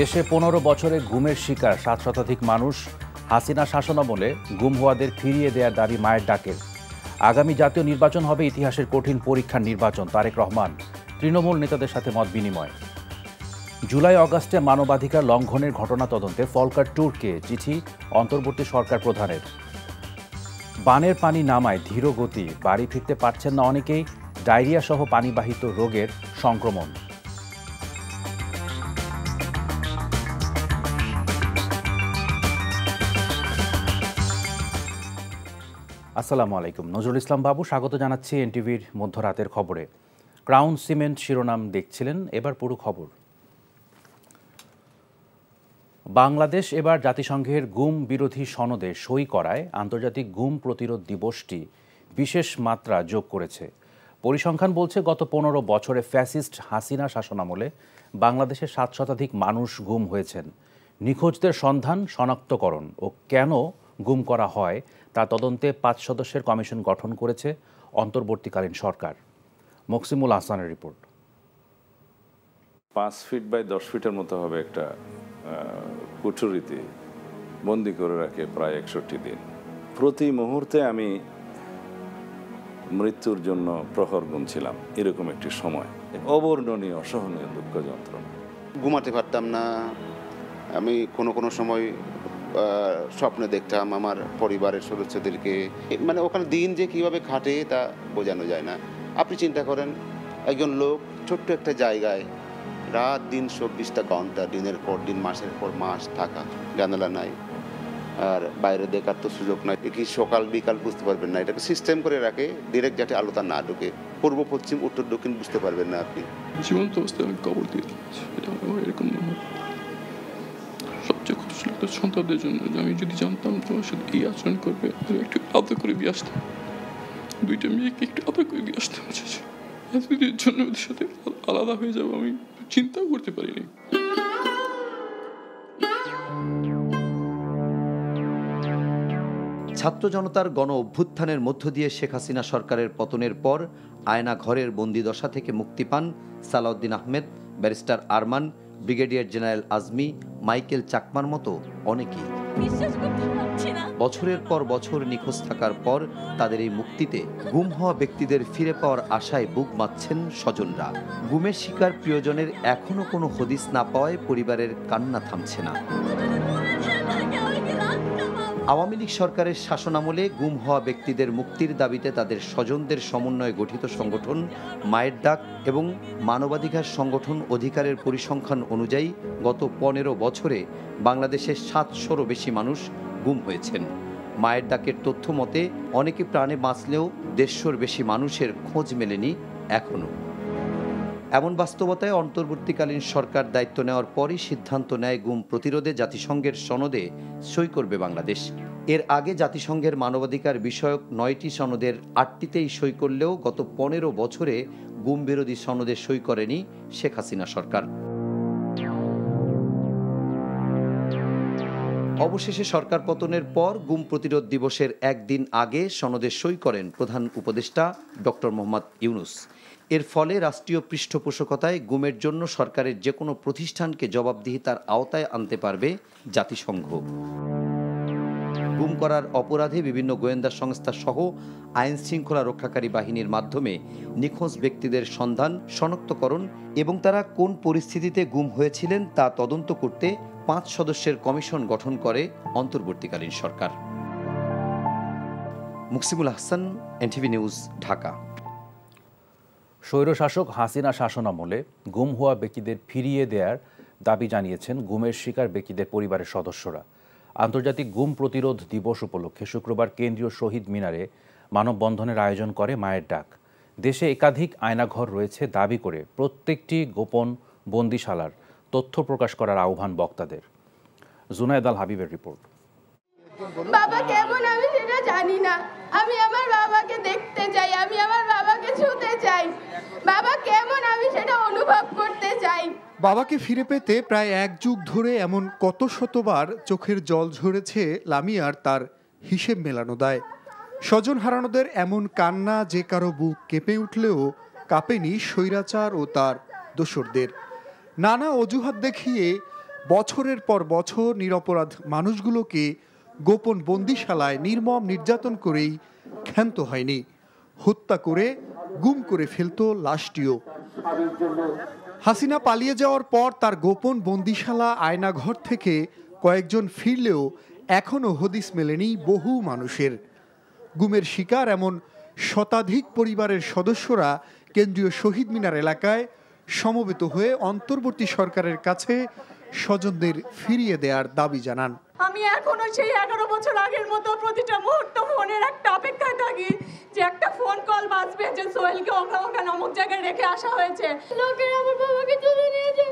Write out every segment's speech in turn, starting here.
দেশে পনেরো বছরে ঘুমের শিকার সাত শতাধিক মানুষ হাসিনা শাসনামলে গুম হওয়াদের ফিরিয়ে দেয়ার দাবি মায়ের ডাকের আগামী জাতীয় নির্বাচন হবে ইতিহাসের কঠিন পরীক্ষার নির্বাচন তারেক রহমান তৃণমূল নেতাদের সাথে মত বিনিময় জুলাই অগাস্টে মানবাধিকার লঙ্ঘনের ঘটনা তদন্তে ফলকার ট্যুরকে চিঠি অন্তর্বর্তী সরকার প্রধানের বানের পানি নামায় ধীরগতি বাড়ি ফিরতে পারছেন না অনেকেই ডায়রিয়া সহ পানিবাহিত রোগের সংক্রমণ আসসালামু আলাইকুম নজরুল ইসলাম বাবু স্বাগত জানাচ্ছি এনটিভির মধ্যরাতের খবরে ক্রাউন সিমেন্ট শিরোনাম দেখছিলেন এবার পুরো খবর বাংলাদেশ এবার জাতিসংঘের গুম বিরোধী সনদে সই করায় আন্তর্জাতিক গুম প্রতিরোধ দিবসটি বিশেষ মাত্রা যোগ করেছে পরিসংখ্যান বলছে গত পনেরো বছরে ফ্যাসিস্ট হাসিনা শাসনামলে বাংলাদেশে সাত শতাধিক মানুষ গুম হয়েছেন নিখোঁজদের সন্ধান শনাক্তকরণ ও কেন গুম করা হয় তার তদন্তে পাঁচ সদস্যের কমিশন গঠন করেছে অন্তর্বর্তীকালীন সরকার মকসিমুল আহসানের রিপোর্ট পাঁচ ফিট বাই দশ ফিটের মতো হবে একটা কুঠুরিতে বন্দি করে রাখে প্রায় একষট্টি দিন প্রতি মুহূর্তে আমি মৃত্যুর জন্য প্রহর গুনছিলাম এরকম একটি সময় অবর্ণনীয় অসহনীয় দুঃখ যন্ত্রণা ঘুমাতে পারতাম না আমি কোনো কোনো সময় স্বপ্ন দেখতাম আমার পরিবারের সদস্যদেরকে মানে ওখানে দিন যে কীভাবে খাটে তা বোঝানো যায় না আপনি চিন্তা করেন একজন লোক ছোট্ট একটা জায়গায় রাত দিন চব্বিশটা ঘন্টা দিনের পর দিন মাসের পর মাস থাকা জানালা নাই আর বাইরে দেখার তো সুযোগ নাই কি সকাল বিকাল বুঝতে পারবেন না এটাকে সিস্টেম করে রাখে ডিরেক্ট যাতে আলোতা না ঢুকে পূর্ব পশ্চিম উত্তর দক্ষিণ বুঝতে পারবেন না আপনি জীবন্ত অবস্থায় আমি কবর দিয়ে এরকম আসলে তার সন্তানদের জন্য যে আমি যদি জানতাম তোমার সাথে এই আচরণ করবে একটু আদর করে দিয়ে আসতাম দুইটা মেয়েকে একটু আদর করে দিয়ে আসতাম এতদিনের জন্য ওদের সাথে আলাদা হয়ে যাবো আমি চিন্তাও করতে পারিনি ছাত্র জনতার গণ অভ্যুত্থানের মধ্য দিয়ে শেখ হাসিনা সরকারের পতনের পর আয়না ঘরের বন্দিদশা থেকে মুক্তি পান Salahuddin Ahmed barrister Arman brigadier general Azmi Michael চাকমার মতো অনেকেই বছরের পর বছর নিখোঁজ থাকার পর তাদের এই মুক্তিতে গুম হওয়া ব্যক্তিদের ফিরে পাওয়ার আশায় বুক মাচ্ছেন স্বজনরা গুমের শিকার প্রিয়জনের এখনও কোনো হদিস না পাওয়ায় পরিবারের কান্না থামছে না আওয়ামী লীগ সরকারের শাসনামলে গুম হওয়া ব্যক্তিদের মুক্তির দাবিতে তাদের স্বজনদের সমন্বয়ে গঠিত সংগঠন মায়ের ডাক এবং মানবাধিকার সংগঠন অধিকারের পরিসংখ্যান অনুযায়ী গত পনেরো বছরে বাংলাদেশে সাতশোরও বেশি মানুষ গুম হয়েছেন মায়ের ডাকের তথ্য মতে অনেকে প্রাণে বাঁচলেও দেড়শোর বেশি মানুষের খোঁজ মেলেনি এখনও এমন বাস্তবতায় অন্তর্বর্তীকালীন সরকার দায়িত্ব নেওয়ার পরই সিদ্ধান্ত নেয় গুম প্রতিরোধে জাতিসংঘের সনদে সই করবে বাংলাদেশ এর আগে জাতিসংঘের মানবাধিকার বিষয়ক নয়টি সনদের আটটিতেই সই করলেও গত পনেরো বছরে গুম বিরোধী সনদে সই করেনি শেখ হাসিনা সরকার অবশেষে সরকার পতনের পর গুম প্রতিরোধ দিবসের একদিন আগে সনদে সই করেন প্রধান উপদেষ্টা ডক্টর মোহাম্মদ ইউনুস এর ফলে রাষ্ট্রীয় পৃষ্ঠপোষকতায় গুমের জন্য সরকারের যে কোনো প্রতিষ্ঠানকে জবাবদিহিতার আওতায় আনতে পারবে জাতিসংঘ গুম করার অপরাধে বিভিন্ন গোয়েন্দা সংস্থা সহ আইন শৃঙ্খলা রক্ষাকারী বাহিনীর মাধ্যমে নিখোঁজ ব্যক্তিদের সন্ধান শনাক্তকরণ এবং তারা কোন পরিস্থিতিতে গুম হয়েছিলেন তা তদন্ত করতে পাঁচ সদস্যের কমিশন গঠন করে অন্তর্বর্তীকালীন সরকার মুকসিমুল আহসান এনটিভি নিউজ ঢাকা স্বৈরশাসক হাসিনা শাসন আমলে গুম হওয়া ব্যক্তিদের ফিরিয়ে দেয়ার দাবি জানিয়েছেন গুমের শিকার ব্যক্তিদের পরিবারের সদস্যরা আন্তর্জাতিক গুম প্রতিরোধ দিবস উপলক্ষে শুক্রবার কেন্দ্রীয় শহীদ মিনারে মানববন্ধনের আয়োজন করে মায়ের ডাক দেশে একাধিক আয়নাঘর রয়েছে দাবি করে প্রত্যেকটি গোপন বন্দিশালার তথ্য প্রকাশ করার আহ্বান বক্তাদের জুনায়দ আল হাবিবের রিপোর্ট বাবা কেমন আমি সেটা জানি না আমি আমার বাবাকে দেখতে চাই আমি আমার বাবাকে ছুঁতে চাই বাবা কেমন আমি সেটা অনুভব করতে চাই বাবাকে ফিরে পেতে প্রায় এক যুগ ধরে এমন কত শতবার চোখের জল ঝরেছে লামিয়ার তার হিসেব মেলানো দায় স্বজন হারানোদের এমন কান্না যে কারো বুক কেঁপে উঠলেও কাঁপেনি স্বৈরাচার ও তার দোসরদের নানা অজুহাত দেখিয়ে বছরের পর বছর নিরপরাধ মানুষগুলোকে গোপন বন্দিশালায় নির্মম নির্যাতন করেই ক্ষান্ত হয়নি হত্যা করে গুম করে ফেলত লাশটিও হাসিনা পালিয়ে যাওয়ার পর তার গোপন বন্দিশালা আয়নাঘর থেকে কয়েকজন ফিরলেও এখনও হদিস মেলেনি বহু মানুষের গুমের শিকার এমন শতাধিক পরিবারের সদস্যরা কেন্দ্রীয় শহীদ মিনার এলাকায় সমবেত হয়ে অন্তর্বর্তী সরকারের কাছে স্বজনদের ফিরিয়ে দেওয়ার দাবি জানান আমি এখনো সেই এগারো বছর আগের মতো প্রতিটা মুহূর্ত ফোনের একটা অপেক্ষায় থাকি যে একটা ফোন কল বাঁচবে যে সোহেলকে ওখা ওখানে অমুক জায়গায় রেখে আসা হয়েছে লোকের আমার বাবাকে তুলে নিয়েছে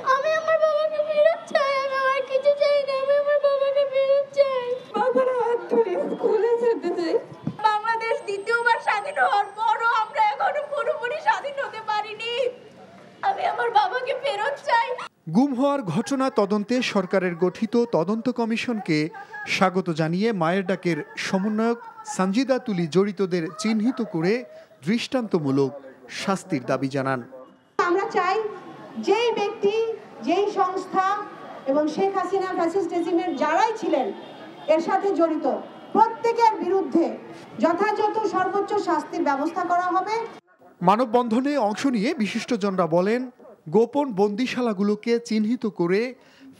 আমি আমার বাবাকে ফেরত চাই আমি আমার কিছু চাই না আমি আমার বাবাকে ফেরত চাই বাবার হাত ধরে স্কুলে যেতে চাই বাংলাদেশ দ্বিতীয়বার স্বাধীন হওয়ার পরও আমরা এখনো পুরোপুরি স্বাধীন হতে পারিনি আমি আমার বাবাকে ফেরত চাই গুম হওয়ার ঘটনা তদন্তে সরকারের গঠিত তদন্ত কমিশনকে স্বাগত জানিয়ে মায়ের ডাকের সমন্বয়ক সানজিদা তুলি জড়িতদের চিহ্নিত করে দৃষ্টান্তমূলক শাস্তির দাবি জানান আমরা চাই যেই ব্যক্তি যেই সংস্থা এবং শেখ হাসিনা ফ্যাসিস্ট রেজিমের যারাই ছিলেন এর সাথে জড়িত প্রত্যেকের বিরুদ্ধে যথাযথ সর্বোচ্চ শাস্তির ব্যবস্থা করা হবে মানববন্ধনে অংশ নিয়ে বিশিষ্টজনরা বলেন গোপন বন্দিশালাগুলোকে চিহ্নিত করে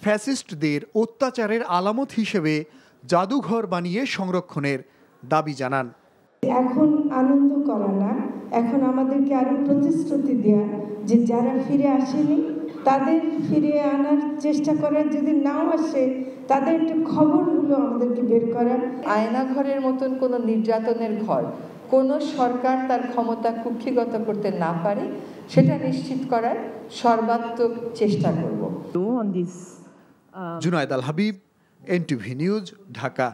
ফ্যাসিস্টদের অত্যাচারের আলামত হিসেবে জাদুঘর বানিয়ে সংরক্ষণের দাবি জানান এখন আনন্দ করা না এখন আমাদেরকে আরও প্রতিশ্রুতি দেয়া যে যারা ফিরে আসেনি তাদের ফিরে আনার চেষ্টা করার যদি নাও আসে তাদের একটু খবরগুলো আমাদেরকে বের আয়না আয়নাঘরের মতন কোনো নির্যাতনের ঘর কোনো সরকার তার ক্ষমতা কুক্ষিগত করতে না পারে সেটা নিশ্চিত করার সর্বাত্মক চেষ্টা করব uh, Junayed Al Habib NTV news Dhaka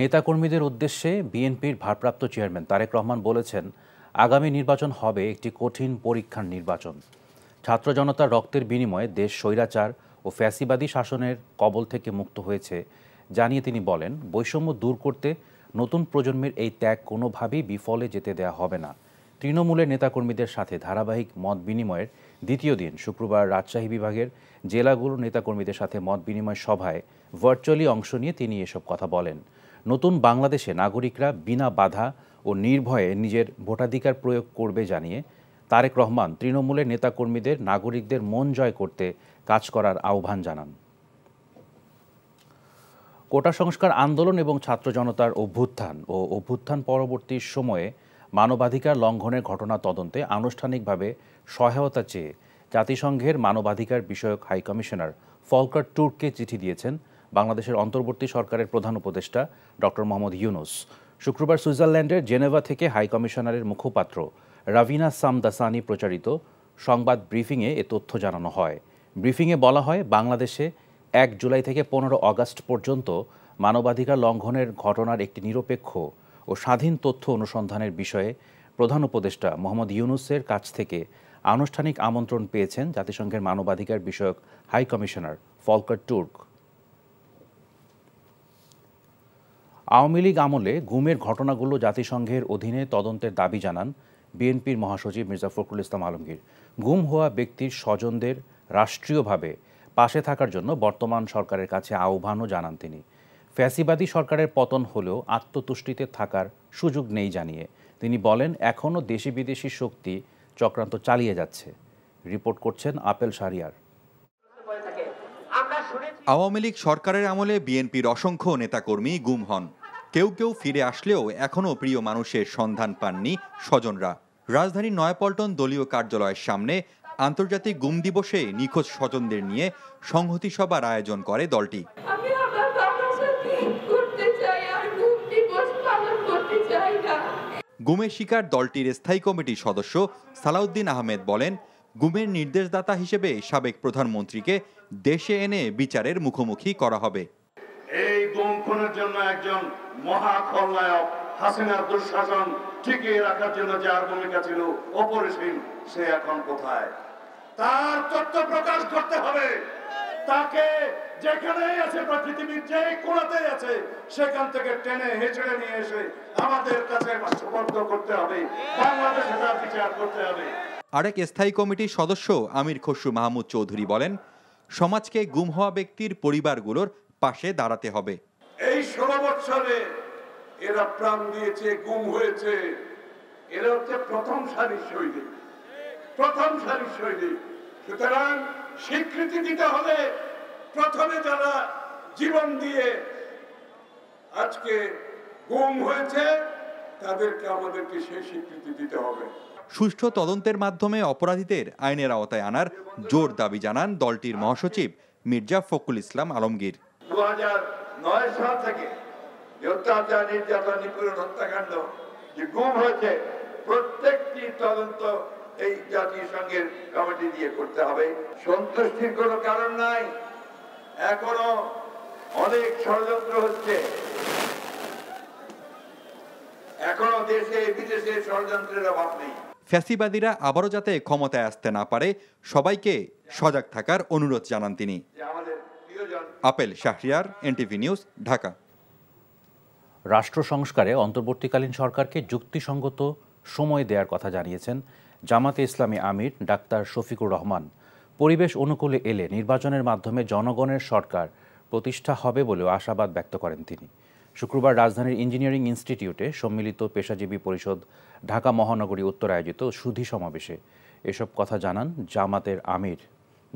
নেতাকর্মীদের উদ্দেশ্যে বিএনপির ভারপ্রাপ্ত চেয়ারম্যান তারেক রহমান বলেছেন আগামী নির্বাচন হবে একটি কঠিন পরীক্ষার নির্বাচন ছাত্র জনতার রক্তের বিনিময়ে দেশ স্বৈরাচার ও ফ্যাসিবাদী শাসনের কবল থেকে মুক্ত হয়েছে জানিয়ে তিনি বলেন বৈষম্য দূর করতে নতুন প্রজন্মের এই ত্যাগ কোনোভাবেই বিফলে যেতে দেয়া হবে না তৃণমূলের নেতাকর্মীদের সাথে ধারাবাহিক মত বিনিময়ের দ্বিতীয় দিন শুক্রবার রাজশাহী বিভাগের জেলাগুলোর নেতাকর্মীদের সাথে মত বিনিময় সভায় ভার্চুয়ালি অংশ নিয়ে তিনি এসব কথা বলেন নতুন বাংলাদেশে নাগরিকরা বিনা বাধা ও নির্ভয়ে নিজের ভোটাধিকার প্রয়োগ করবে জানিয়ে তারেক রহমান তৃণমূলের নেতাকর্মীদের নাগরিকদের মন জয় করতে কাজ করার আহ্বান জানান কোটা সংস্কার আন্দোলন এবং ছাত্র জনতার অভ্যুত্থান ও অভ্যুত্থান পরবর্তী সময়ে মানবাধিকার লঙ্ঘনের ঘটনা তদন্তে আনুষ্ঠানিকভাবে সহায়তা চেয়ে জাতিসংঘের মানবাধিকার বিষয়ক হাইকমিশনার ফলকার টুরকে চিঠি দিয়েছেন বাংলাদেশের অন্তর্বর্তী সরকারের প্রধান উপদেষ্টা ডক্টর মোহাম্মদ ইউনুস শুক্রবার সুইজারল্যান্ডের জেনেভা থেকে হাই কমিশনারের মুখপাত্র রাভিনা সামদাসানি প্রচারিত সংবাদ ব্রিফিংয়ে এ তথ্য জানানো হয় ব্রিফিংয়ে বলা হয় বাংলাদেশে এক জুলাই থেকে পনেরো অগাস্ট পর্যন্ত মানবাধিকার লঙ্ঘনের ঘটনার একটি নিরপেক্ষ ও স্বাধীন তথ্য অনুসন্ধানের বিষয়ে প্রধান উপদেষ্টা মোহাম্মদ ইউনুসের কাছ থেকে আনুষ্ঠানিক আমন্ত্রণ পেয়েছেন জাতিসংঘের মানবাধিকার বিষয়ক high commissioner Volker Turk Awami League আমলে গুমের ঘটনাগুলো জাতিসংঘের অধীনে তদন্তের দাবি জানান বিএনপির মহাসচিব মির্জা ফখরুল ইসলাম আলমগীর গুম হওয়া ব্যক্তির স্বজনদের রাষ্ট্রীয়ভাবে পাশে থাকার জন্য বর্তমান সরকারের কাছে আহ্বানও জানান তিনি ফ্যাসিবাদী সরকারের পতন হলেও আত্মতুষ্টিতে থাকার সুযোগ নেই জানিয়ে তিনি বলেন এখনও দেশি বিদেশি শক্তি চক্রান্ত চালিয়ে যাচ্ছে রিপোর্ট করছেন আপেল সারিয়ার আওয়ামী লীগ সরকারের আমলে বিএনপির অসংখ্য নেতাকর্মী গুম হন কেউ কেউ ফিরে আসলেও এখনও প্রিয় মানুষের সন্ধান পাননি স্বজনরা রাজধানীর নয়াপল্টন দলীয় কার্যালয়ের সামনে আন্তর্জাতিক গুম দিবসে নিখোঁজ স্বজনদের নিয়ে সংহতি সভার আয়োজন করে দলটি গুমের শিকার দলটির স্থায়ী কমিটির সদস্য সালাউদ্দিন আহমেদ বলেন গুমের নির্দেশদাতা হিসেবে সাবেক প্রধানমন্ত্রীকে দেশে এনে বিচারের মুখোমুখি করা হবে এই গুম খুনের জন্য একজন মহা খলনায়ক হাসিনার দুঃশাসন টিকিয়ে রাখার জন্য যার ভূমিকা ছিল অপরিসীম সে এখন কোথায় তার তথ্য প্রকাশ করতে হবে তাকে যেখানে আছে বা পৃথিবীর যে কোনাতে আছে সেখান থেকে টেনে হেঁচড়ে নিয়ে এসে আমাদের কাছে সমর্থ করতে হবে বাংলাদেশে তার বিচার করতে হবে আরেক স্থায়ী কমিটির সদস্য আমির খসরু মাহমুদ চৌধুরী বলেন সমাজকে গুম হওয়া ব্যক্তির পরিবারগুলোর পাশে দাঁড়াতে হবে এই ষোলো বছরে এরা প্রাণ দিয়েছে গুম হয়েছে এরা হচ্ছে প্রথম সারির শৈলী প্রথম সারির শৈলী সুতরাং স্বীকৃতি দিতে হলে প্রথমে যারা জীবন দিয়ে আজকে গুম হয়েছে তাদেরকে আমাদেরকে সেই স্বীকৃতি দিতে হবে সুষ্ঠু তদন্তের মাধ্যমে অপরাধীদের আইনের আওতায় আনার জোর দাবি জানান দলটির মহাসচিব মির্জা ফকুল ইসলাম আলমগীর দু হাজার নয় সাল থেকে অত্যাচার নির্যাতন নিপীড়ন হত্যাকাণ্ড যে গুম হয়েছে প্রত্যেকটি তদন্ত এই জাতীয় সংঘের কমিটি দিয়ে করতে হবে সন্তুষ্টির কোনো কারণ নাই এখনো অনেক ষড়যন্ত্র হচ্ছে এখনো দেশে বিদেশে ষড়যন্ত্রের অভাব নেই ফ্যাসিবাদীরা আবারও যাতে ক্ষমতায় আসতে না পারে সবাইকে সজাগ থাকার অনুরোধ জানান তিনি আপেল শাহরিয়ার এনটিভি নিউজ ঢাকা রাষ্ট্র সংস্কারে অন্তর্বর্তীকালীন সরকারকে যুক্তিসঙ্গত সময় দেওয়ার কথা জানিয়েছেন জামাতে ইসলামী আমির ডাক্তার শফিকুর রহমান পরিবেশ অনুকূলে এলে নির্বাচনের মাধ্যমে জনগণের সরকার প্রতিষ্ঠা হবে বলেও আশাবাদ ব্যক্ত করেন তিনি শুক্রবার রাজধানীর ইঞ্জিনিয়ারিং ইনস্টিটিউটে সম্মিলিত পেশাজীবী পরিষদ ঢাকা মহানগরী উত্তর আয়োজিত সুধী সমাবেশে এসব কথা জানান জামাতের আমির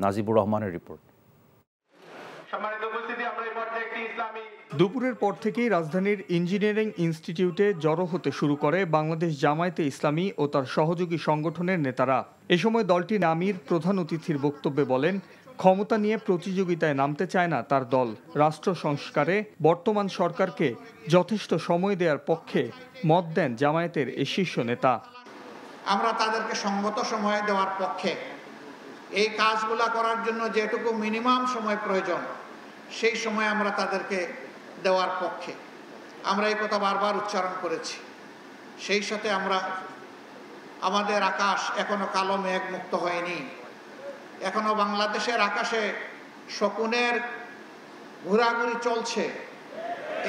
নাজিবুর রহমানের রিপোর্ট দুপুরের পর থেকেই রাজধানীর ইঞ্জিনিয়ারিং ইনস্টিটিউটে জড়ো হতে শুরু করে বাংলাদেশ জামায়াতে ইসলামী ও তার সহযোগী সংগঠনের নেতারা এ সময় দলটি নামির প্রধান অতিথির বক্তব্যে বলেন ক্ষমতা নিয়ে প্রতিযোগিতায় নামতে চায় না তার দল রাষ্ট্র সংস্কারে বর্তমান সরকারকে যথেষ্ট সময় দেওয়ার পক্ষে মত দেন জামায়াতের এ শীর্ষ নেতা আমরা তাদেরকে সঙ্গত সময় দেওয়ার পক্ষে এই কাজগুলা করার জন্য যেটুকু মিনিমাম সময় প্রয়োজন সেই সময় আমরা তাদেরকে দেওয়ার পক্ষে আমরা এই কথা বারবার উচ্চারণ করেছি সেই সাথে আমরা আমাদের আকাশ এখনো কালো মেঘ মুক্ত হয়নি এখনো বাংলাদেশের আকাশে শকুনের ঘোরাঘুরি চলছে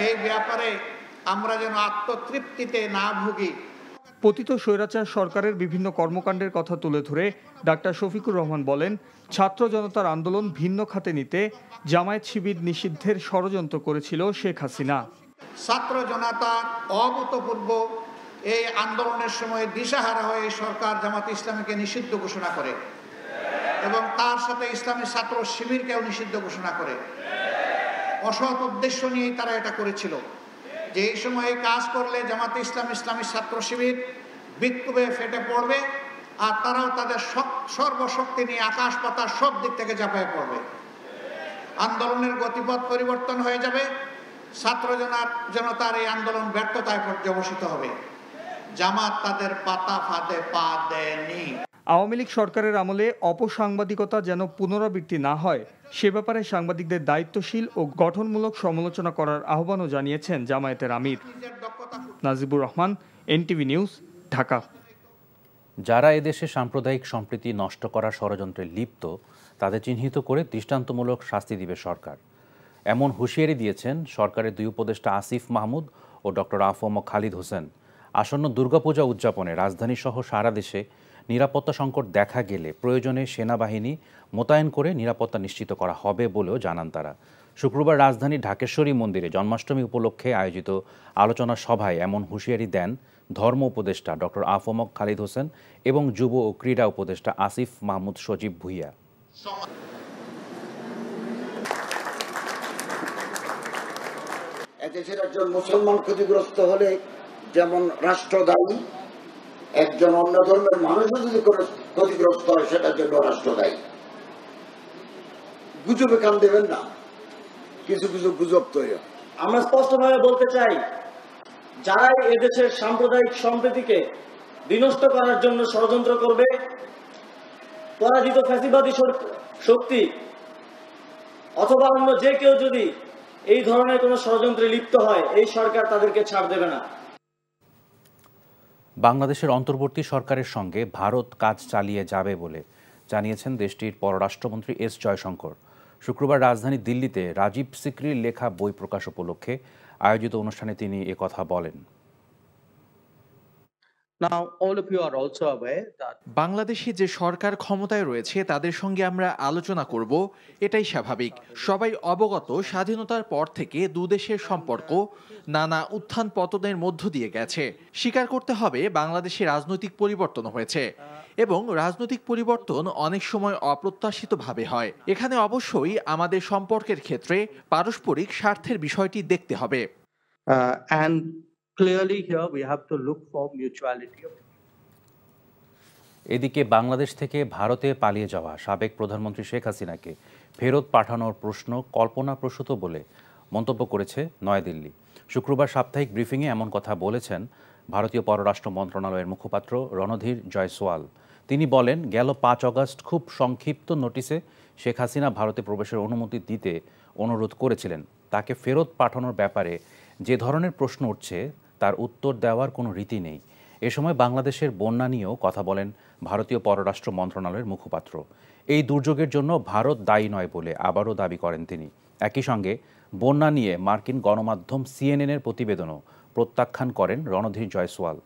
এই ব্যাপারে আমরা যেন আত্মতৃপ্তিতে না ভুগি পতিত স্বৈরাচার সরকারের বিভিন্ন কর্মকাণ্ডের কথা তুলে ধরে ডাক্তার শফিকুর রহমান বলেন ছাত্র জনতার আন্দোলন ভিন্ন খাতে নিতে জামায়াত শিবির নিষিদ্ধের ষড়যন্ত্র করেছিল শেখ হাসিনা ছাত্র জনতা অভূতপূর্ব এই আন্দোলনের সময় দিশাহারা হয়ে সরকার জামাত ইসলামীকে নিষিদ্ধ ঘোষণা করে এবং তার সাথে ইসলামী ছাত্র শিবিরকেও নিষিদ্ধ ঘোষণা করে অসৎ উদ্দেশ্য নিয়েই তারা এটা করেছিল যে এই সময়ে কাজ করলে জামাতে ইসলাম ইসলামী ছাত্র শিবির বিক্ষোভে ফেটে পড়বে আর তারাও তাদের সর্বশক্তি নিয়ে আকাশ পাতা সব দিক থেকে চাপায় পড়বে আন্দোলনের গতিপথ পরিবর্তন হয়ে যাবে ছাত্র জনার জনতার এই আন্দোলন ব্যর্থতায় পর্যবসিত হবে জামাত তাদের পাতা ফাতে পা দেয়নি আওয়ামী লীগ সরকারের আমলে অপসাংবাদিকতা যেন পুনরাবৃত্তি না হয় সে ব্যাপারে সাংবাদিকদের দায়িত্বশীল ও গঠনমূলক সমালোচনা করার আহ্বানও জানিয়েছেন জামায়াতের আমির নাজিবুর রহমান এনটিভি নিউজ ঢাকা যারা এদেশে সাম্প্রদায়িক সম্প্রীতি নষ্ট করার ষড়যন্ত্রে লিপ্ত তাদের চিহ্নিত করে দৃষ্টান্তমূলক শাস্তি দিবে সরকার এমন হুঁশিয়ারি দিয়েছেন সরকারের দুই উপদেষ্টা আসিফ মাহমুদ ও ডক্টর আফম খালিদ হোসেন আসন্ন দুর্গাপূজা উদযাপনে রাজধানীসহ সারা দেশে নিরাপত্তা সংকট দেখা গেলে প্রয়োজনে সেনাবাহিনী মোতায়েন করে নিরাপত্তা নিশ্চিত করা হবে বলেও জানান তারা শুক্রবার রাজধানী ঢাকেশ্বরী মন্দিরে জন্মাষ্টমী উপলক্ষে আয়োজিত আলোচনা সভায় এমন হুঁশিয়ারি দেন ধর্ম উপদেষ্টা ডক্টর আফমক খালিদ হোসেন এবং যুব ও ক্রীড়া উপদেষ্টা আসিফ মাহমুদ সজীব ভুইয়া দেশের একজন মুসলমান ক্ষতিগ্রস্ত হলে যেমন রাষ্ট্র দায়ী একজন অন্য ধর্মের মানুষও যদি কোন ক্ষতিগ্রস্ত হয় সেটার জন্য রাষ্ট্র দায়ী গুজবে কান দেবেন না কিছু কিছু গুজব তৈরি আমরা স্পষ্টভাবে বলতে চাই যারাই এদেশের সাম্প্রদায়িক সম্প্রীতিকে বিনষ্ট করার জন্য ষড়যন্ত্র করবে পরাজিত ফ্যাসিবাদী শক্তি অথবা অন্য যে কেউ যদি এই ধরনের কোনো ষড়যন্ত্রে লিপ্ত হয় এই সরকার তাদেরকে ছাড় দেবে না বাংলাদেশের অন্তর্বর্তী সরকারের সঙ্গে ভারত কাজ চালিয়ে যাবে বলে জানিয়েছেন দেশটির পররাষ্ট্রমন্ত্রী এস জয়শঙ্কর শুক্রবার রাজধানী দিল্লিতে রাজীব সিক্রির লেখা বই প্রকাশ উপলক্ষে আয়োজিত অনুষ্ঠানে তিনি কথা বলেন বাংলাদেশে যে সরকার ক্ষমতায় রয়েছে তাদের সঙ্গে আমরা আলোচনা করব এটাই স্বাভাবিক সবাই অবগত স্বাধীনতার পর থেকে দুদেশের সম্পর্ক নানা উত্থান পতনের মধ্য দিয়ে গেছে স্বীকার করতে হবে বাংলাদেশে রাজনৈতিক পরিবর্তন হয়েছে এবং রাজনৈতিক পরিবর্তন অনেক সময় অপ্রত্যাশিতভাবে হয় এখানে অবশ্যই আমাদের সম্পর্কের ক্ষেত্রে পারস্পরিক স্বার্থের বিষয়টি দেখতে হবে uh, clearly here we have to look for mutuality of এদিকে বাংলাদেশ থেকে ভারতে পালিয়ে যাওয়া সাবেক প্রধানমন্ত্রী শেখ হাসিনাকে ফেরত পাঠানোর প্রশ্ন কল্পনাপ্রসূত বলে মন্তব্য করেছে নয়াদিল্লি শুক্রবার সাপ্তাহিক ব্রিফিংয়ে এমন কথা বলেছেন ভারতীয় পররাষ্ট্র মন্ত্রণালয়ের মুখপাত্র রণধীর জয়সওয়াল তিনি বলেন গেল পাঁচ অগস্ট খুব সংক্ষিপ্ত নোটিসে শেখ হাসিনা ভারতে প্রবেশের অনুমতি দিতে অনুরোধ করেছিলেন তাকে ফেরত পাঠানোর ব্যাপারে যে ধরনের প্রশ্ন উঠছে তার উত্তর দেওয়ার কোনো রীতি নেই এ সময় বাংলাদেশের বন্যা নিয়েও কথা বলেন ভারতীয় পররাষ্ট্র মন্ত্রণালয়ের মুখপাত্র এই দুর্যোগের জন্য ভারত দায়ী নয় বলে আবারও দাবি করেন তিনি একই সঙ্গে বন্যা নিয়ে মার্কিন গণমাধ্যম সিএনএনের প্রতিবেদনও প্রত্যাখ্যান করেন রণধীর জয়সওয়াল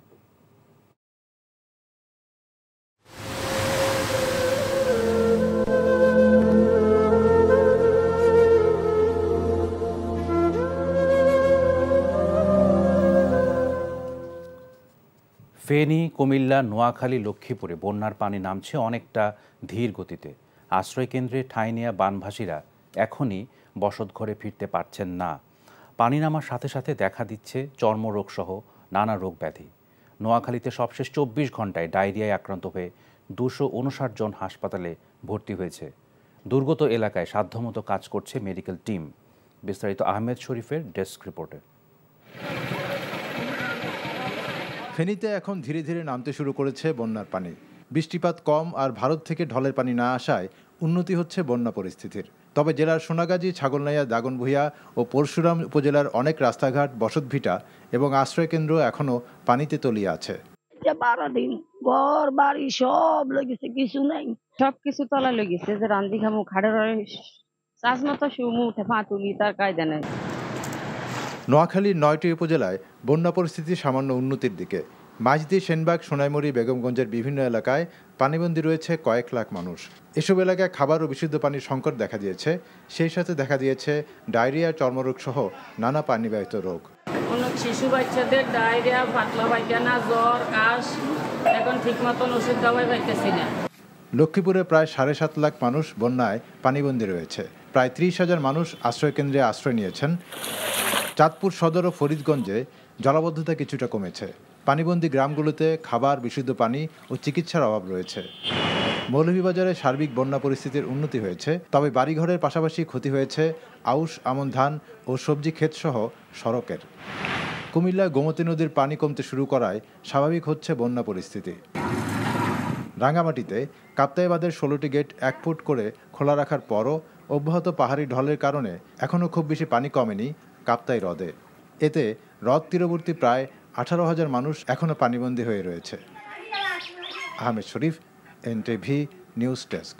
ফেনী কুমিল্লা নোয়াখালী লক্ষ্মীপুরে বন্যার পানি নামছে অনেকটা ধীর গতিতে আশ্রয়কেন্দ্রে ঠাঁই নেয়া বানভাসীরা এখনই বসত ঘরে ফিরতে পারছেন না পানি নামার সাথে সাথে দেখা দিচ্ছে চর্মরোগসহ নানা রোগ ব্যাধি নোয়াখালীতে সবশেষ চব্বিশ ঘন্টায় ডায়রিয়ায় আক্রান্ত হয়ে দুশো উনষাট জন হাসপাতালে ভর্তি হয়েছে দুর্গত এলাকায় সাধ্যমতো কাজ করছে মেডিকেল টিম বিস্তারিত আহমেদ শরীফের ডেস্ক রিপোর্টে ফেনীতে এখন ধীরে ধীরে নামতে শুরু করেছে বন্যার পানি বৃষ্টিপাত কম আর ভারত থেকে ঢলের পানি না আসায় উন্নতি হচ্ছে বন্যা পরিস্থিতির তবে জেলার সোনাগাজী ছাগলনাইয়া দাগনভূঞা ও পরশুরাম উপজেলার অনেক রাস্তাঘাট বসতভিটা এবং আশ্রয়কেন্দ্র এখনও পানিতে তলিয়ে আছে বারো দিন ঘর বাড়ি সব লেগেছে কিছু নাই সব কিছু তলা লেগেছে যে চাষ মতো সুমু তার কায়দা নোয়াখালীর নয়টি উপজেলায় বন্যা পরিস্থিতি সামান্য উন্নতির দিকে মাঝদি সেনবাগ সোনাইমুড়ি বেগমগঞ্জের বিভিন্ন এলাকায় পানিবন্দী রয়েছে কয়েক লাখ মানুষ এসব এলাকায় খাবার ও বিশুদ্ধ পানির সংকট দেখা দিয়েছে সেই সাথে দেখা দিয়েছে ডায়রিয়া চর্মরোগ সহ নানা পানিবাহিত রোগ শিশু বাচ্চাদের ডায়রিয়া পাতলা পায়খানা জ্বর কাশ এখন ঠিক ওষুধ দাওয়াই পাইতেছি না লক্ষ্মীপুরে প্রায় সাড়ে সাত লাখ মানুষ বন্যায় পানিবন্দী রয়েছে প্রায় ত্রিশ হাজার মানুষ আশ্রয়কেন্দ্রে আশ্রয় নিয়েছেন চাঁদপুর সদর ও ফরিদগঞ্জে জলাবদ্ধতা কিছুটা কমেছে পানিবন্দী গ্রামগুলোতে খাবার বিশুদ্ধ পানি ও চিকিৎসার অভাব রয়েছে মৌলভীবাজারে সার্বিক বন্যা পরিস্থিতির উন্নতি হয়েছে তবে বাড়িঘরের পাশাপাশি ক্ষতি হয়েছে আউশ আমন ধান ও সবজি ক্ষেতসহ সড়কের কুমিল্লায় গোমতী নদীর পানি কমতে শুরু করায় স্বাভাবিক হচ্ছে বন্যা পরিস্থিতি রাঙামাটিতে কাপ্তাইবাদের ষোলোটি গেট এক ফুট করে খোলা রাখার পরও অব্যাহত পাহাড়ি ঢলের কারণে এখনও খুব বেশি পানি কমেনি কাপ্তাই হ্রদে এতে হ্রদ তীরবর্তী প্রায় আঠারো হাজার মানুষ এখনও পানিবন্দী হয়ে রয়েছে Ahmed Sharif NTV news desk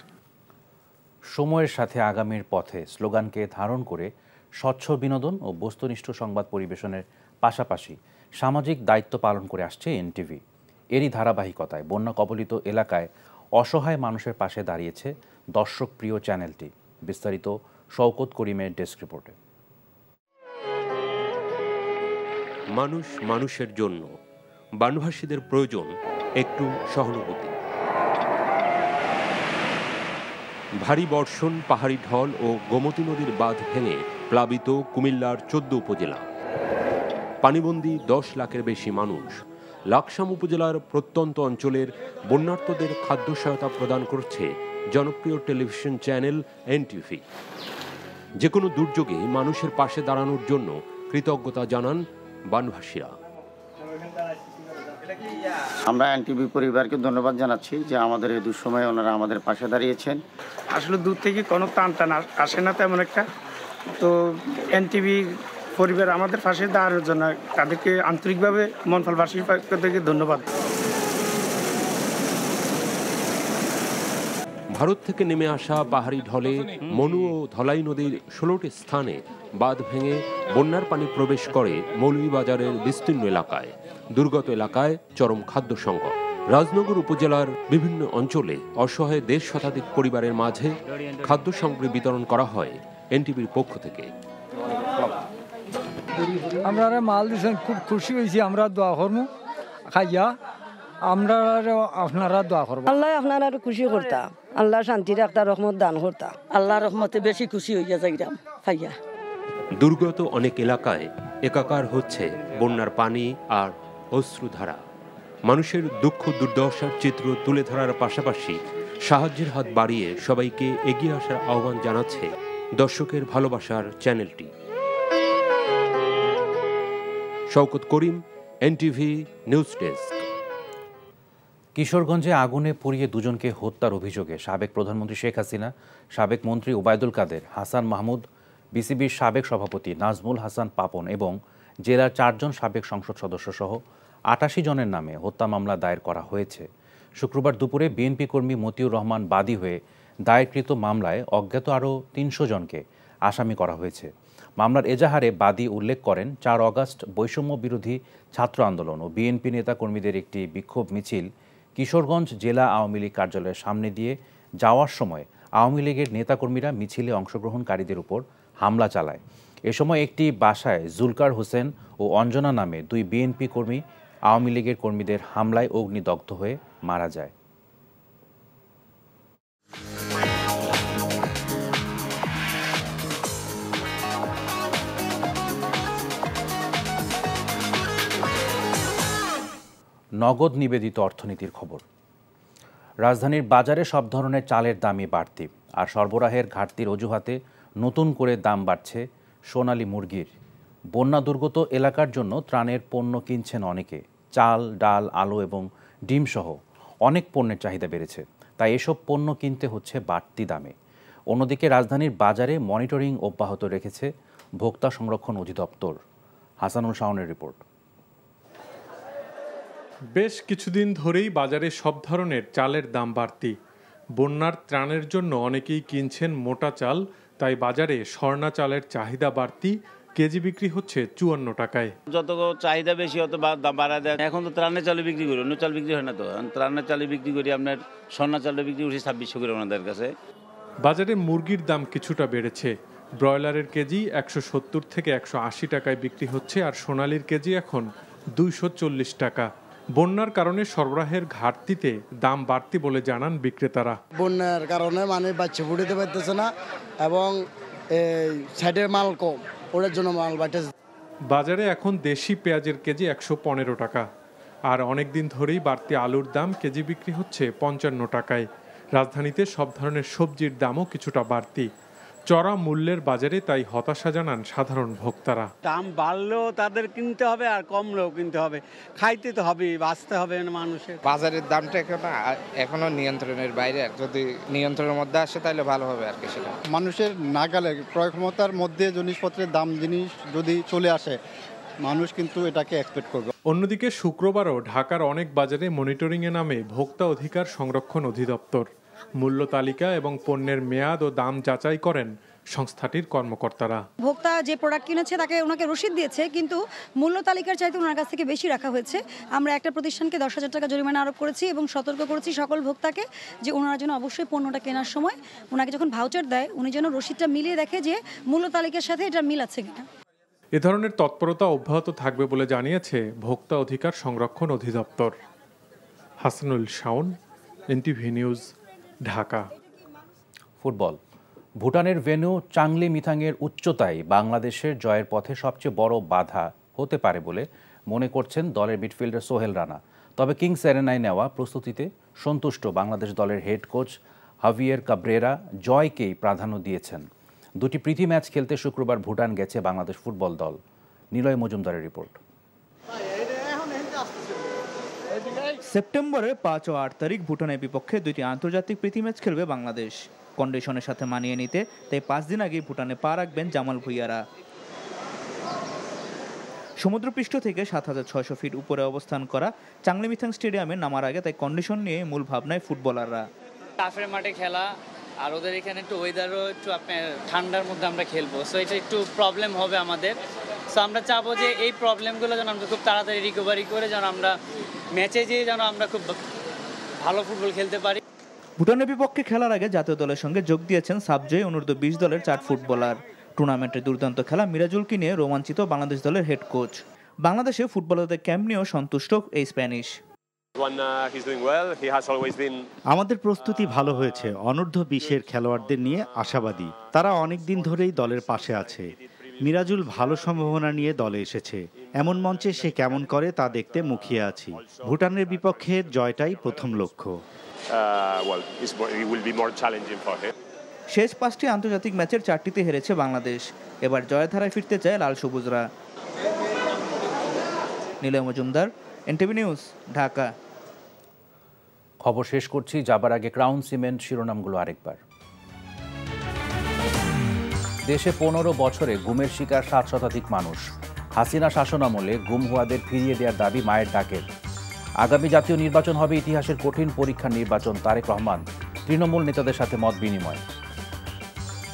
সময়ের সাথে আগামীর পথে স্লোগানকে ধারণ করে স্বচ্ছ বিনোদন ও বস্তুনিষ্ঠ সংবাদ পরিবেশনের পাশাপাশি সামাজিক দায়িত্ব পালন করে আসছে এনটিভি এরই ধারাবাহিকতায় বন্যা কবলিত এলাকায় অসহায় মানুষের পাশে দাঁড়িয়েছে দর্শকপ্রিয় চ্যানেলটি বিস্তারিত শওকত করিমের ডেস্ক রিপোর্টে মানুষ মানুষের জন্য বানভাসীদের প্রয়োজন একটু সহানুভূতি ভারী বর্ষণ পাহাড়ি ঢল ও গোমতী নদীর বাঁধ ভেঙে প্লাবিত কুমিল্লার চোদ্দ উপজেলা পানিবন্দী দশ লাখের বেশি মানুষ লাকসাম উপজেলার প্রত্যন্ত অঞ্চলের বন্যার্থদের খাদ্য সহায়তা প্রদান করছে জনপ্রিয় টেলিভিশন চ্যানেল এনটিভি যে কোনো দুর্যোগে মানুষের পাশে দাঁড়ানোর জন্য কৃতজ্ঞতা জানান বানভাসীরা আমরা এনটিভি পরিবারকে ধন্যবাদ জানাচ্ছি যে আমাদের এই দুঃসময়ে ওনারা আমাদের পাশে দাঁড়িয়েছেন আসলে দূর থেকে কোনো টান টান আসে না তেমন একটা তো এনটিভি পরিবার আমাদের পাশে দাঁড়ানোর জন্য তাদেরকে আন্তরিকভাবে মনফলবাসীর পক্ষ থেকে ধন্যবাদ ভারত থেকে নেমে আসা পাহাড়ি ঢলে মনু ও ধলাই নদীর ষোলোটি স্থানে বাঁধ ভেঙে বন্যার পানি প্রবেশ করে মৌলভীবাজারের বিস্তীর্ণ এলাকায় দুর্গত এলাকায় চরম খাদ্য সংকট রাজনগর উপজেলার বিভিন্ন অঞ্চলে অসহায় দেড় শতাধিক পরিবারের মাঝে খাদ্য সামগ্রী বিতরণ করা হয় এনটিভির পক্ষ থেকে আমরা মাল দিয়েছেন খুব খুশি হয়েছি আমরা দোয়া কর্ম খাইয়া আমরা আপনারা দোয়া করবো আল্লাহ আপনারা খুশি করতাম আল্লাহ শান্তি রাখতা রহমত দান করতা আল্লাহ রহমতে বেশি খুশি হইয়া যাইতাম ভাইয়া দুর্গত অনেক এলাকায় একাকার হচ্ছে বন্যার পানি আর অশ্রুধারা মানুষের দুঃখ দুর্দশার চিত্র তুলে ধরার পাশাপাশি সাহায্যের হাত বাড়িয়ে সবাইকে এগিয়ে আসার আহ্বান জানাচ্ছে দর্শকের ভালোবাসার চ্যানেলটি Shawkat Karim NTV news desk কিশোরগঞ্জে আগুনে পুড়িয়ে দুজনকে হত্যার অভিযোগে সাবেক প্রধানমন্ত্রী শেখ হাসিনা সাবেক মন্ত্রী ওবায়দুল কাদের হাসান মাহমুদ বিসিবির সাবেক সভাপতি নাজমুল হাসান পাপন এবং জেলার চারজন সাবেক সংসদ সদস্য সহ আটাশি জনের নামে হত্যা মামলা দায়ের করা হয়েছে শুক্রবার দুপুরে বিএনপি কর্মী মতিউর রহমান বাদী হয়ে দায়েরকৃত মামলায় অজ্ঞাত আরও তিনশো জনকে আসামি করা হয়েছে মামলার এজাহারে বাদী উল্লেখ করেন চার অগাস্ট বৈষম্য বিরোধী ছাত্র আন্দোলন ও বিএনপি নেতা কর্মীদের একটি বিক্ষোভ মিছিল কিশোরগঞ্জ জেলা আওয়ামী লীগ কার্যালয়ের সামনে দিয়ে যাওয়ার সময় আওয়ামী লীগের নেতাকর্মীরা মিছিলে অংশগ্রহণকারীদের উপর হামলা চালায় এ সময় একটি বাসায় জুলকার হোসেন ও অঞ্জনা নামে দুই বিএনপি কর্মী আওয়ামী লীগের কর্মীদের হামলায় অগ্নিদগ্ধ হয়ে মারা যায় নগদ নিবেদিত অর্থনীতির খবর রাজধানীর বাজারে সব ধরনের চালের দামই বাড়তি আর সরবরাহের ঘাটতির অজুহাতে নতুন করে দাম বাড়ছে সোনালি মুরগির বন্যা দুর্গত এলাকার জন্য ত্রাণের পণ্য কিনছেন অনেকে চাল ডাল আলু এবং ডিমসহ অনেক পণ্যের চাহিদা বেড়েছে তাই এসব পণ্য কিনতে হচ্ছে বাড়তি দামে অন্যদিকে রাজধানীর বাজারে মনিটরিং অব্যাহত রেখেছে ভোক্তা সংরক্ষণ অধিদপ্তর হাসানুল শাওনের রিপোর্ট বেশ কিছুদিন ধরেই বাজারে সব ধরনের চালের দাম বাড়তি বন্যার ত্রাণের জন্য অনেকেই কিনছেন মোটা চাল তাই বাজারে স্বর্ণা চালের চাহিদা বাড়তি কেজি বিক্রি হচ্ছে চুয়ান্ন টাকায় যত চাহিদা বেশি অত দাম বাড়া দেয় এখন তো ত্রাণের চালে বিক্রি করি অন্য চাল বিক্রি হয় না তো ত্রাণের চালে বিক্রি করি আপনার স্বর্ণা চালে বিক্রি করছি ছাব্বিশশো করে ওনাদের কাছে বাজারে মুরগির দাম কিছুটা বেড়েছে ব্রয়লারের কেজি একশো সত্তর থেকে একশো আশি টাকায় বিক্রি হচ্ছে আর সোনালির কেজি এখন দুইশো চল্লিশ টাকা বন্যার কারণে সরবরাহের ঘাটতিতে দাম বাড়তি বলে জানান বিক্রেতারা বন্যার কারণে মানে বাচ্চা ফুটিতে পারতেছে না এবং সাইডের মাল কম ওটার জন্য মাল বাড়তেছে বাজারে এখন দেশি পেঁয়াজের কেজি একশো পনেরো টাকা আর অনেক দিন ধরেই বাড়তি আলুর দাম কেজি বিক্রি হচ্ছে পঞ্চান্ন টাকায় রাজধানীতে সব ধরনের সবজির দামও কিছুটা বাড়তি চড়া মূল্যের বাজারে তাই হতাশা জানান সাধারণ ভোক্তারা দাম বাড়লেও তাদের কিনতে হবে আর কমলেও কিনতে হবে খাইতে তো হবে বাঁচতে হবে মানুষের বাজারের দামটা এখন এখনো নিয়ন্ত্রণের বাইরে যদি নিয়ন্ত্রণের মধ্যে আসে তাহলে ভালো হবে আর কি সেটা মানুষের নাগালের ক্রয় ক্ষমতার মধ্যে জিনিসপত্রের দাম জিনিস যদি চলে আসে মানুষ কিন্তু এটাকে এক্সপেক্ট করবে অন্যদিকে শুক্রবারও ঢাকার অনেক বাজারে মনিটরিংয়ে নামে ভোক্তা অধিকার সংরক্ষণ অধিদপ্তর মূল্য তালিকা এবং পণ্যের মেয়াদ ও দাম যাচাই করেন সংস্থাটির কর্মকর্তারা ভোক্তা যে প্রোডাক্ট কিনেছে তাকে ওনাকে রসিদ দিয়েছে কিন্তু মূল্য তালিকার চাইতে ওনার কাছ থেকে বেশি রাখা হয়েছে আমরা একটা প্রতিষ্ঠানকে দশ হাজার টাকা জরিমানা আরোপ করেছি এবং সতর্ক করেছি সকল ভোক্তাকে যে ওনারা যেন অবশ্যই পণ্যটা কেনার সময় ওনাকে যখন ভাউচার দেয় উনি যেন রসিদটা মিলিয়ে দেখে যে মূল্য তালিকার সাথে এটা মিল আছে কিনা এ ধরনের তৎপরতা অব্যাহত থাকবে বলে জানিয়েছে ভোক্তা অধিকার সংরক্ষণ অধিদপ্তর Hasanul Shaon NTV news Dhaka football ভুটানের ভেনু চাংলি মিথাংয়ের উচ্চতাই বাংলাদেশের জয়ের পথে সবচেয়ে বড় বাধা হতে পারে বলে মনে করছেন দলের মিডফিল্ডার সোহেল রানা তবে কিং সেরেনায় নেওয়া প্রস্তুতিতে সন্তুষ্ট বাংলাদেশ দলের হেড কোচ হাভিয়ের কাব্রেরা জয়কেই প্রাধান্য দিয়েছেন দুটি প্রীতি ম্যাচ খেলতে শুক্রবার ভুটান গেছে বাংলাদেশ ফুটবল দল নিলয় মজুমদারের রিপোর্ট সেপ্টেম্বরের পাঁচ ও আট তারিখ ভুটানের বিপক্ষে দুইটি আন্তর্জাতিক প্রীতি ম্যাচ খেলবে বাংলাদেশ কন্ডিশনের সাথে মানিয়ে নিতে তাই পাঁচ দিন আগে ভুটানে পা রাখবেন জামাল ভুইয়ারা সমুদ্রপৃষ্ঠ থেকে সাত হাজার ছয়শো ফিট উপরে অবস্থান করা চাংলিমিথাং স্টেডিয়ামে নামার আগে তাই কন্ডিশন নিয়ে মূল ভাবনায় ফুটবলাররা টাফের মাঠে খেলা আর ওদের এখানে একটু ওয়েদারও একটু আপনার ঠান্ডার মধ্যে আমরা খেলবো সো এটা একটু প্রবলেম হবে আমাদের সো আমরা চাবো যে এই প্রবলেমগুলো যেন আমরা খুব তাড়াতাড়ি রিকভারি করে যেন আমরা ম্যাচে যেয়ে যেন আমরা খুব ভালো ফুটবল খেলতে পারি ভুটানের বিপক্ষে খেলার আগে জাতীয় দলের সঙ্গে যোগ দিয়েছেন সাবজয়ী অনূর্ধ্ব বিশ দলের চার ফুটবলার টুর্নামেন্টের দুর্দান্ত খেলা মিরাজুলকে নিয়ে রোমাঞ্চিত বাংলাদেশ দলের হেড কোচ বাংলাদেশে ফুটবলারদের ক্যাম্প নিয়েও সন্তুষ্ট এই স্প্যানিশ uh, আমাদের প্রস্তুতি ভালো হয়েছে অনূর্ধ্ব বিশের খেলোয়াড়দের নিয়ে আশাবাদী তারা অনেক দিন ধরেই দলের পাশে আছে মিরাজুল ভালো সম্ভাবনা নিয়ে দলে এসেছে এমন মঞ্চে সে কেমন করে তা দেখতে মুখিয়ে আছি ভুটানের বিপক্ষে জয়টাই প্রথম লক্ষ্য uh, শেষ পাঁচটি আন্তর্জাতিক ম্যাচের চারটিতে হেরেছে বাংলাদেশ এবার জয়ধারায় ফিরতে চায় লাল সবুজরা নীলয় মজুমদার এনটিভি নিউজ ঢাকা খবর শেষ করছি যাবার আগে ক্রাউন সিমেন্ট শিরোনামগুলো আরেকবার দেশে পনেরো বছরে গুমের শিকার ষাট শতাধিক মানুষ হাসিনা শাসনামলে গুম হওয়াদের ফিরিয়ে দেওয়ার দাবি মায়ের ডাকের আগামী জাতীয় নির্বাচন হবে ইতিহাসের কঠিন পরীক্ষা নির্বাচন তারেক রহমান তৃণমূল নেতাদের সাথে মত বিনিময়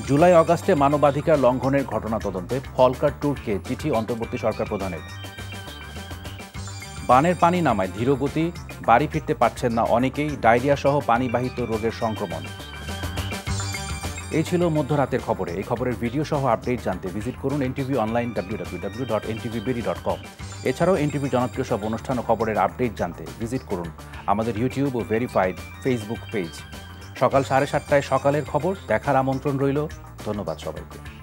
জুলাই অগাস্টে মানবাধিকার লঙ্ঘনের ঘটনা তদন্তে ফলকার ট্যুরকে চিঠি অন্তর্বর্তী সরকার প্রধানের বানের পানি নামায় ধীরগতি বাড়ি ফিরতে পারছেন না অনেকেই ডায়রিয়া সহ পানিবাহিত রোগের সংক্রমণ এই ছিল মধ্যরাতের খবরে এই খবরের ভিডিও সহ আপডেট জানতে ভিজিট করুন NTV online W W W dot এনটিভিবেরি ডট কম এছাড়াও এনটিভির জনপ্রিয় সব অনুষ্ঠান ও খবরের আপডেট জানতে ভিজিট করুন আমাদের ইউটিউব ও ভেরিফাইড ফেসবুক পেজ সকাল সাড়ে সাতটায় সকালের খবর দেখার আমন্ত্রণ রইল ধন্যবাদ সবাইকে